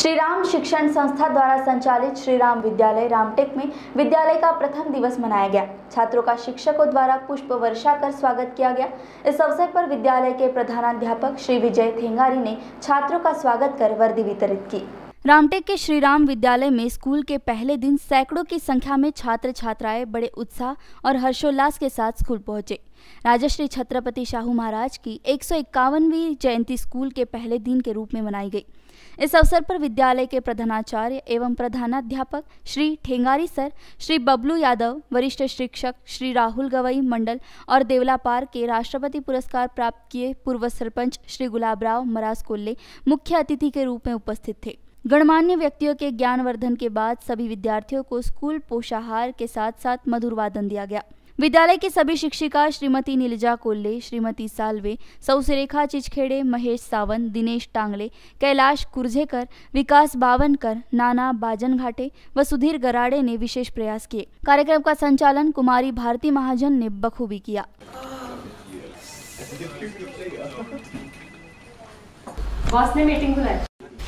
श्री राम शिक्षण संस्था द्वारा संचालित श्री राम विद्यालय रामटेक में विद्यालय का प्रथम दिवस मनाया गया छात्रों का शिक्षकों द्वारा पुष्प वर्षा कर स्वागत किया गया इस अवसर पर विद्यालय के प्रधानाध्यापक श्री विजय थेंगारी ने छात्रों का स्वागत कर वर्दी वितरित की रामटेक के श्रीराम विद्यालय में स्कूल के पहले दिन सैकड़ों की संख्या में छात्र छात्राएं बड़े उत्साह और हर्षोल्लास के साथ स्कूल पहुंचे राजश्री छत्रपति शाहू महाराज की एक जयंती स्कूल के पहले दिन के रूप में मनाई गई इस अवसर पर विद्यालय के प्रधानाचार्य एवं प्रधानाध्यापक श्री ठेंगारी सर श्री बबलू यादव वरिष्ठ शिक्षक श्री राहुल गवई मंडल और देवला पार के राष्ट्रपति पुरस्कार प्राप्त किए पूर्व सरपंच श्री गुलाबराव मरास कोल्ले मुख्य अतिथि के रूप में उपस्थित थे गणमान्य व्यक्तियों के ज्ञानवर्धन के बाद सभी विद्यार्थियों को स्कूल पोषाहार के साथ साथ मधुर वादन दिया गया विद्यालय की सभी शिक्षिका श्रीमती नीलजा कोल्ले श्रीमती सालवे सौसरेखा चिचखेड़े महेश सावन दिनेश टांगले कैलाश कुर्जेकर विकास बावनकर नाना बाजन घाटे व सुधीर गराड़े ने विशेष प्रयास किए कार्यक्रम का संचालन कुमारी भारती महाजन ने बखूबी किया